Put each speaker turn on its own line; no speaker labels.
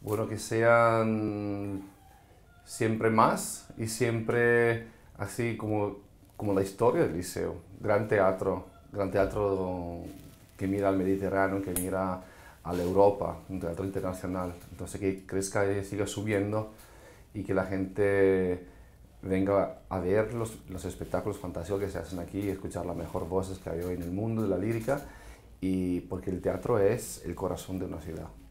bueno, que sean siempre más y siempre así como, la historia del liceo. Gran teatro, gran teatro que mira al Mediterráneo, que mira a la Europa, un teatro internacional. Entonces que crezca y siga subiendo y que la gente venga a ver los, espectáculos fantásticos que se hacen aquí, y escuchar las mejores voces que hay hoy en el mundo de la lírica, y porque el teatro es el corazón de una ciudad.